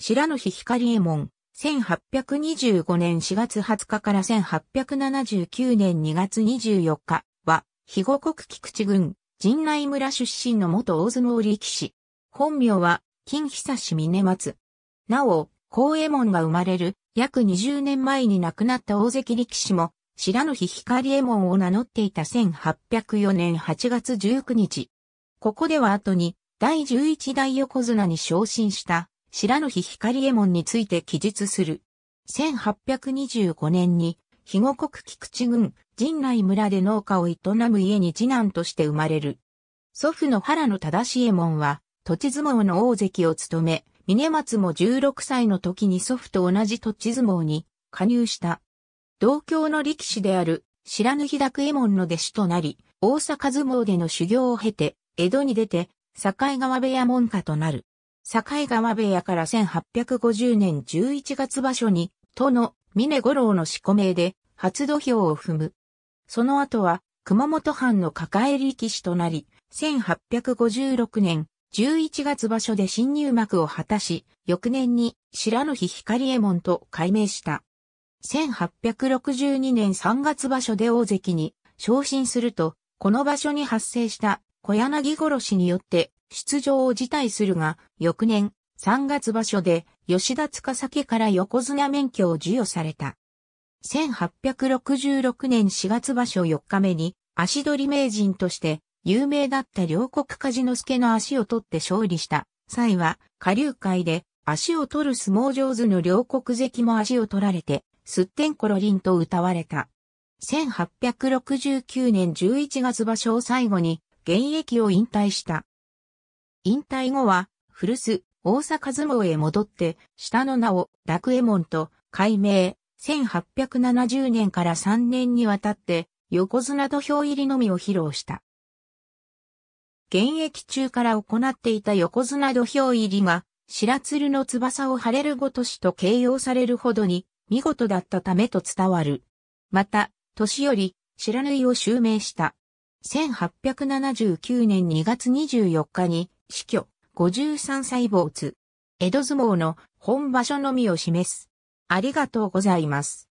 白の日光右衛門、1825年4月20日から1879年2月24日は、肥後国菊池郡、陣内村出身の元大相撲力士。本名は、金久志峰松。なお、高右衛門が生まれる、約20年前に亡くなった大関力士も、白野日光右衛門を名乗っていた1804年8月19日。ここでは後に、第11代横綱に昇進した、白の日光右衛門について記述する。1825年に、肥後国菊池郡、陣内村で農家を営む家に次男として生まれる。祖父の原野忠右衛門は、土地相撲の大関を務め、峰松も16歳の時に祖父と同じ土地相撲に加入した。同郷の力士である白の日高右衛門の弟子となり、大阪相撲での修行を経て、江戸に出て、境川部屋門下となる。境川部屋から1850年11月場所に、都の峰五郎の四個名で初土俵を踏む。その後は、熊本藩の抱え力士となり、1856年11月場所で新入幕を果たし、翌年に白野日光右衛門と改名した。1862年3月場所で大関に昇進すると、この場所に発生した小柳殺しによって出場を辞退するが、翌年、3月場所で、吉田司家から横綱免許を授与された。1866年4月場所4日目に、足取り名人として、有名だった両国梶之助の足を取って勝利した際は、下流会で、足を取る相撲上手の両国関も足を取られて、すってんころりんと歌われた。1869年11月場所を最後に、現役を引退した。引退後は、古巣、大阪相撲へ戻って、下の名を楽江衛門と改名、1870年から3年にわたって、横綱土俵入りのみを披露した。現役中から行っていた横綱土俵入りが、白鶴の翼を晴れるごとしと形容されるほどに、見事だったためと伝わる。また、年より、白縫いを襲名した。1879年2月24日に、死去、53歳没。江戸相撲の本場所のみを示す。ありがとうございます。